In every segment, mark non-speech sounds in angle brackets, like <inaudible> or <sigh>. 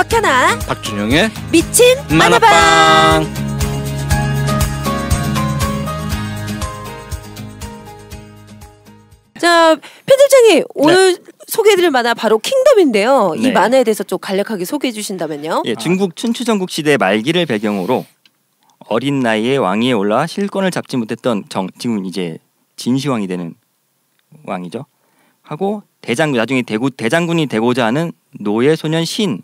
곽하나 박준영의 미친 만화방. 자 편집장님 오늘 네. 소개해드릴 만화 바로 킹덤인데요. 이 네. 만화에 대해서 좀 간략하게 소개해 주신다면요. 예, 중국 춘추전국 시대 말기를 배경으로 어린 나이에 왕위에 올라 실권을 잡지 못했던 정 지금 이제 진시황이 되는 왕이죠. 하고 대장군 나중에 대구 대장군이 되고자 하는 노예 소년 신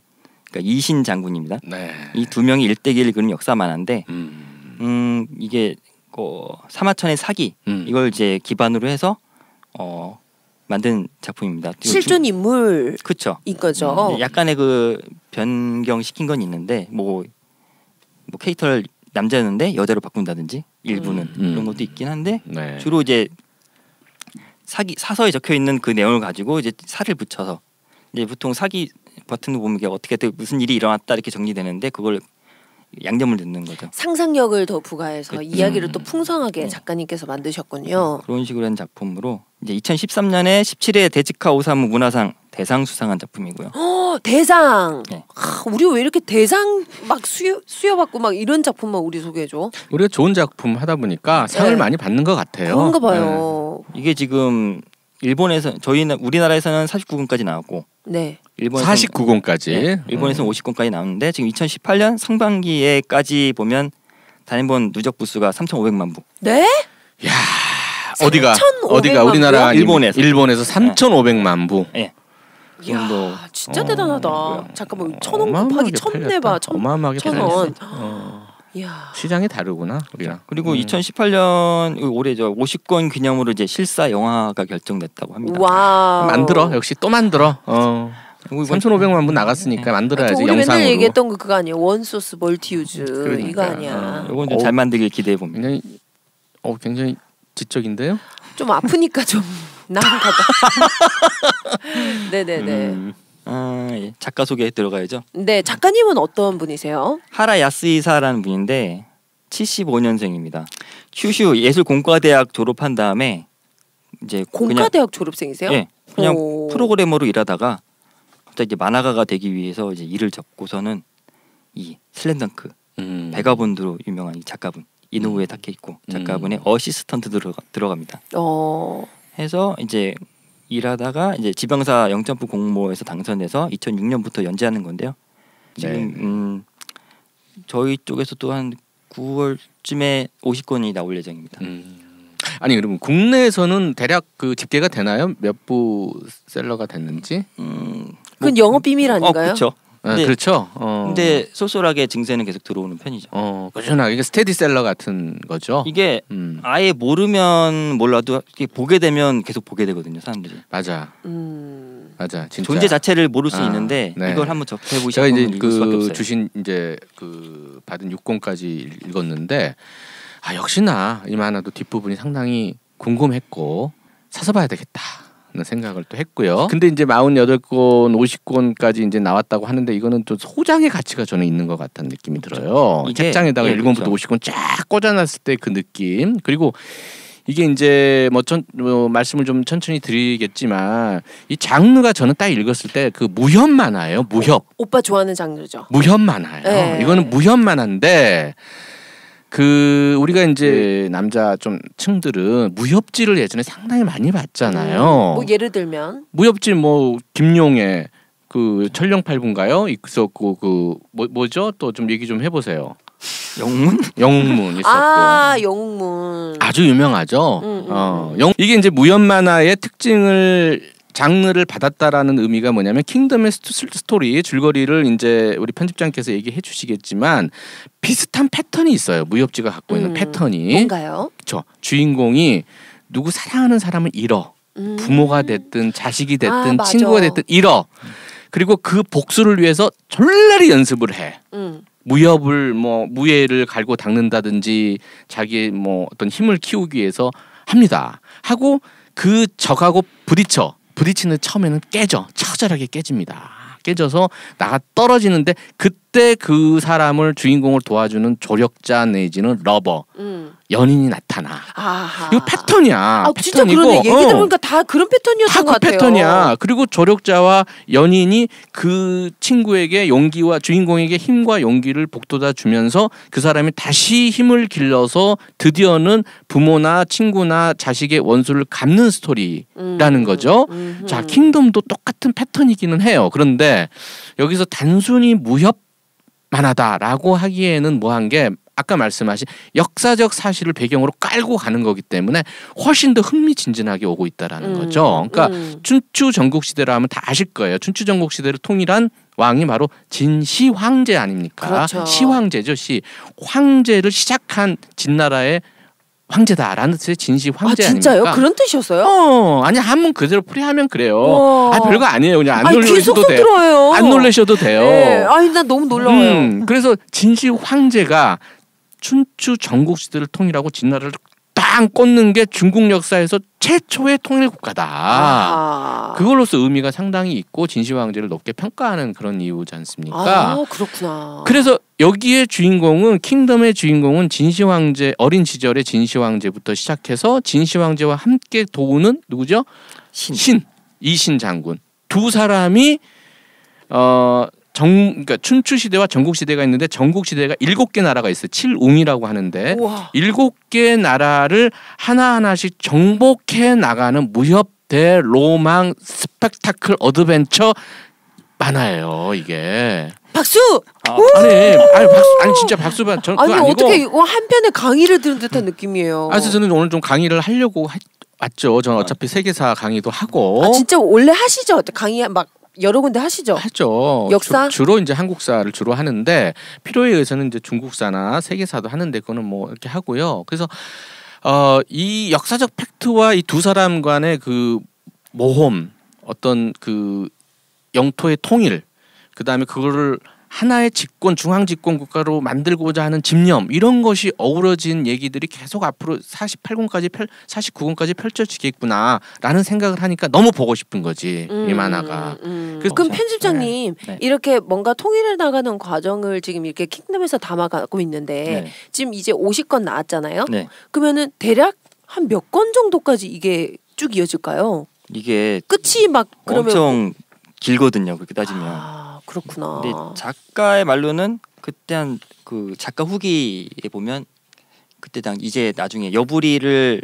그러니까 이신 장군입니다. 네. 이두 명이 일대기를 그린 역사 만한데 음. 음, 이게 그 사마천의 사기 음. 이걸 이제 기반으로 해서 어, 만든 작품입니다. 실존 인물 그쵸 인 거죠. 음, 약간의 그 변경시킨 건 있는데 뭐, 뭐 캐릭터를 남자였는데 여자로 바꾼다든지 일부는 음. 이런 것도 있긴 한데 네. 주로 이제 사기 사서에 적혀 있는 그 내용을 가지고 이제 살을 붙여서 이제 보통 사기 버튼도 보면 이게 어떻게 되 무슨 일이 일어났다 이렇게 정리되는데 그걸 양념을 넣는 거죠. 상상력을 더 부과해서 그 이야기를 또 음. 풍성하게 네. 작가님께서 만드셨군요. 네, 그런 식으로 한 작품으로 이제 2013년에 17회 데즈카 오사무 문화상 대상 수상한 작품이고요. 어, 대상. 네. 아, 우리 왜 이렇게 대상 막 수여 수여받고 막 이런 작품만 우리 소개해 줘? 우리가 좋은 작품 하다 보니까 상을 네. 많이 받는 것 같아요. 그런가 봐요. 네. 이게 지금 일본에서 저희는 우리나라에서는 49금까지 나왔고 네. 일본에서 49권까지. 네, 일본에서는 음. 50권까지 나왔는데 지금 2018년 상반기에까지 보면 단행본 누적 부수가 3,500만 부. 네? 야 어디가 어디가 우리나라 일본에서 일본에서 3,500만 부. 예. 네. 그 정도. 야, 진짜 어, 대단하다. 잠깐만 어, 천원 곱하기 천 내봐 천, 천 원. 어. 이야. 시장이 다르구나 우리가 그리고 음. 2018년 올해죠 50권 기념으로 이제 실사 영화가 결정됐다고 합니다. 와. 만들어 역시 또 만들어. 어. 3,500만 분 나갔으니까 네. 만들어야지 우리 영상으로. 맨날 얘기했던 거 그거 아니야 원소스 멀티유즈 그러니까. 이거 아니야. 이건 어. 좀잘 어. 만들길 기대해 봅니다. 굉장히, 어 굉장히 지적인데요? 좀 아프니까 좀 <laughs> 나은가 봐. <laughs> 네네네. 음. 아, 작가 소개 들어가야죠. 네, 작가님은 어떤 분이세요? 하라 야스이사라는 분인데 75년생입니다. 큐슈 예술공과대학 졸업한 다음에 이제 공과대학 졸업생이세요? 예, 그냥 오. 프로그래머로 일하다가 갑자기 만화가가 되기 위해서 이제 일을 접고서는 이 슬램덩크 음. 베가본드로 유명한 이 작가분 이노우에 닿게 음. 있고 음. 작가분의 음. 어시스턴트 들어가, 들어갑니다. 어. 해서 이제 일하다가 이제 지방사 영점프 공모에서 당선돼서 2006년부터 연재하는 건데요. 지금 네. 음, 저희 쪽에서 또한 9월쯤에 50권이 나올 예정입니다. 음. 아니 그러면 국내에서는 대략 그 집계가 되나요? 몇 부 셀러가 됐는지? 음, 그건 뭐, 영업 비밀 어, 아닌가요? 어, 그렇죠. 아, 근 그렇죠. 어. 근데 쏠쏠하게 증세는 계속 들어오는 편이죠. 어, 꾸준하게 그렇죠. 이게 스테디셀러 같은 거죠. 이게 음. 아예 모르면 몰라도 이렇게 보게 되면 계속 보게 되거든요, 사람들이. 맞아. 음. 맞아. 진짜. 존재 자체를 모를 수 아, 있는데 네. 이걸 한번 접해 보시면 제가 이제 그 주신 이제 그 받은 6권까지 읽었는데 아 역시나 이 만화도 뒷부분이 상당히 궁금했고 사서 봐야 되겠다. 생각을 또 했고요. 근데 이제 48권, 50권까지 이제 나왔다고 하는데 이거는 또 소장의 가치가 저는 있는 것 같다는 느낌이 들어요. 이게, 책장에다가 예, 1권부터 그렇죠. 50권 쫙 꽂아놨을 때 그 느낌. 그리고 이게 이제 뭐, 천, 뭐 말씀을 좀 천천히 드리겠지만 이 장르가 저는 딱 읽었을 때 그 무협 만화예요. 무협. 오, 오빠 좋아하는 장르죠. 무협 만화예요. 네. 이거는 무협 만화인데 그 우리가 이제 네. 남자 좀 층들은 무협지를 예전에 상당히 많이 봤잖아요. 음, 뭐 예를 들면 무협지 뭐 김용의 그 천령팔분가요? 있었고 그 뭐, 뭐죠? 또 좀 얘기 좀 해보세요. 영문? 영문 있었고. 아, 영문. 아주 유명하죠. 음, 음. 어, 음. 영, 이게 이제 무협 만화의 특징을 장르를 받았다라는 의미가 뭐냐면 킹덤의 스토리 줄거리를 이제 우리 편집장께서 얘기해 주시겠지만 비슷한 패턴이 있어요. 무협지가 갖고 있는 음, 패턴이 뭔가요? 그렇죠. 주인공이 누구 사랑하는 사람을 잃어. 음. 부모가 됐든 자식이 아, 됐든 아, 친구가 됐든 잃어. 그리고 그 복수를 위해서 졸라리 연습을 해. 음. 무협을 뭐 무예를 갈고 닦는다든지 자기 뭐 어떤 힘을 키우기 위해서 합니다. 하고 그 적하고 부딪혀. 부딪히는 처음에는 깨져 처절하게 깨집니다. 깨져서 나가 떨어지는데 그때 그 사람을 주인공을 도와주는 조력자 내지는 러버 음. 연인이 나타나. 아하. 이거 패턴이야. 아, 진짜 그러네. 얘기 어. 들어보니까 다 그런 패턴이었던 것 그 같아요. 그 패턴이야. 그리고 조력자와 연인이 그 친구에게 용기와 주인공에게 힘과 용기를 북돋아 주면서 그 사람이 다시 힘을 길러서 드디어는 부모나 친구나 자식의 원수를 갚는 스토리라는 음. 거죠. 음 자, 킹덤도 똑같은 패턴이기는 해요. 그런데 여기서 단순히 무협 만하다라고 하기에는 뭐 한 게 아까 말씀하신 역사적 사실을 배경으로 깔고 가는 거기 때문에 훨씬 더 흥미진진하게 오고 있다라는 음, 거죠. 그러니까 음. 춘추 전국 시대라 하면 다 아실 거예요. 춘추 전국 시대를 통일한 왕이 바로 진시 황제 아닙니까? 그렇죠. 시 황제죠. 시 황제를 시작한 진나라의 황제다라는 뜻의 진시 황제 아, 진짜요? 아닙니까? 그런 뜻이었어요? 어, 아니 한문 그대로 풀이하면 그래요. 아 별거 아니에요. 그냥 안놀래셔도 돼요. 들어요. 안놀래셔도 돼요. 네. 아니 나 너무 놀라워요. 음, 그래서 진시 황제가 춘추 전국시대를 통일하고 진나라를 땅 꽂는 게 중국 역사에서 최초의 통일국가다. 그걸로서 의미가 상당히 있고 진시황제를 높게 평가하는 그런 이유지 않습니까? 아, 그렇구나. 그래서 여기에 주인공은 킹덤의 주인공은 진시황제 어린 시절의 진시황제부터 시작해서 진시황제와 함께 도우는 누구죠? 신, 신 이신 장군 두 사람이 어정 그러니까 춘추 시대와 전국 시대가 있는데 전국 시대가 일곱 개 나라가 있어요. 칠웅이라고 하는데 일곱 개 나라를 하나하나씩 정복해 나가는 무협 대로망 스펙타클 어드벤처 만화예요, 이게. 박수! 아, 아니, 아니 박수, 아니 진짜 박수반 전 아니 아니 어떻게 한 편의 강의를 들은 듯한 느낌이에요. 아, 그래서 저는 오늘 좀 강의를 하려고 했, 왔죠. 저는 어차피 세계사 강의도 하고. 아 진짜 원래 하시죠? 강의 막 여러 군데 하시죠? 하죠. 역사 주, 로 이제 한국사를 주로 하는데 필요에 의해서는 이제 중국사나 세계사도 하는데 그거는 뭐 이렇게 하고요. 그래서 어, 이 역사적 팩트와 이 두 사람 간의 그 모험 어떤 그 영토의 통일 그 다음에 그거를 하나의 집권 중앙 집권 국가로 만들고자 하는 집념 이런 것이 어우러진 얘기들이 계속 앞으로 48권까지 펼, 49권까지 펼쳐지겠구나라는 생각을 하니까 너무 보고 싶은 거지 음, 이 만화가. 음, 음. 그럼 네, 편집장님 네. 이렇게 뭔가 통일해 나가는 과정을 지금 이렇게 킹덤에서 담아가고 있는데 네. 지금 이제 50권 나왔잖아요. 네. 그러면은 대략 한 몇 권 정도까지 이게 쭉 이어질까요? 이게 끝이 막 그러면 엄청 길거든요. 그렇게 따지면. 아. 그렇구나. 근데 작가의 말로는 그때 한 그 작가 후기에 보면 그때 당 이제 나중에 여부리를랑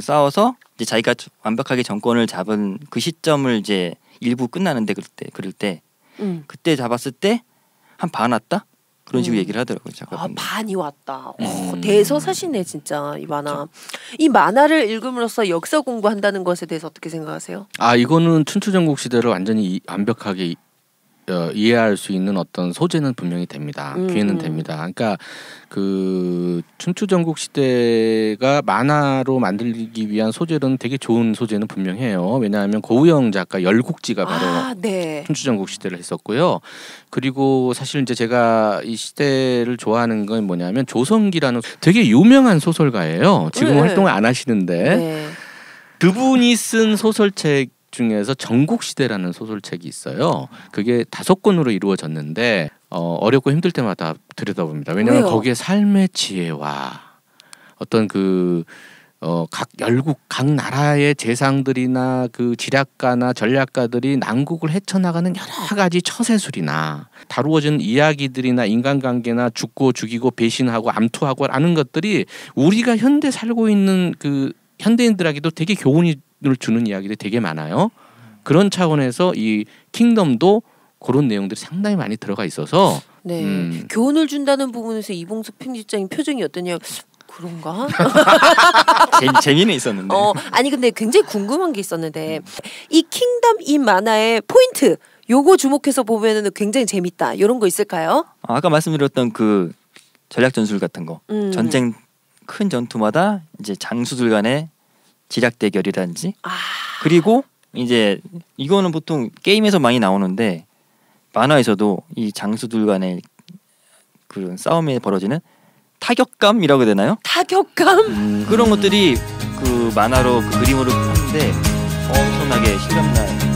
싸워서 이제 자기가 완벽하게 정권을 잡은 그 시점을 이제 일부 끝나는데 그때 그럴 때 음. 그때 잡았을 때 한 반 왔다 그런 식으로 음. 얘기를 하더라고요. 작가분아 반이 왔다. 어, 음. 오, 대서사시네 진짜 이 만화. 이 만화를 읽음으로써 역사 공부한다는 것에 대해서 어떻게 생각하세요? 아 이거는 춘추전국 시대를 완전히 이, 완벽하게 어, 이해할 수 있는 어떤 소재는 분명히 됩니다. 음. 기회는 됩니다. 그러니까 그 춘추 전국 시대가 만화로 만들기 위한 소재는 되게 좋은 소재는 분명해요. 왜냐하면 고우영 작가 열국지가 아, 바로 아, 네. 춘추 전국 시대를 했었고요. 그리고 사실 이제 제가 이 시대를 좋아하는 건 뭐냐면 조성기라는 되게 유명한 소설가예요. 지금 네. 활동을 안 하시는데 네. 그분이 쓴 소설책 중에서 전국시대라는 소설책이 있어요. 그게 다섯 권으로 이루어졌는데 어, 어렵고 힘들 때마다 들여다봅니다. 왜냐하면 왜요? 거기에 삶의 지혜와 어떤 그 어, 각 열국 각 나라의 재상들이나 그 지략가나 전략가들이 난국을 헤쳐나가는 여러 가지 처세술이나 다루어진 이야기들이나 인간관계나 죽고 죽이고 배신하고 암투하고 하는 것들이 우리가 현대 살고 있는 그 현대인들에게도 되게 교훈이 충격을 주는 이야기들이 되게 많아요. 그런 차원에서 이 킹덤도 그런 내용들이 상당히 많이 들어가 있어서 네. 음. 교훈을 준다는 부분에서 이봉석 편집장의 표정이 어떠냐 그런가? <laughs> 재, 미는 있었는데. 어, 아니 근데 굉장히 궁금한 게 있었는데 이 킹덤 이 만화의 포인트 요거 주목해서 보면은 굉장히 재밌다. 이런 거 있을까요? 아, 아까 말씀드렸던 그 전략 전술 같은 거. 음. 전쟁 큰 전투마다 이제 장수들 간의 지략 대결이라든지 아... 그리고 이제 이거는 보통 게임에서 많이 나오는데 만화에서도 이 장수들 간의 그런 싸움에 벌어지는 타격감이라고 해야 되나요? 타격감 음... 그런 것들이 그 만화로 그 그림으로 하는데 엄청나게 실감나요.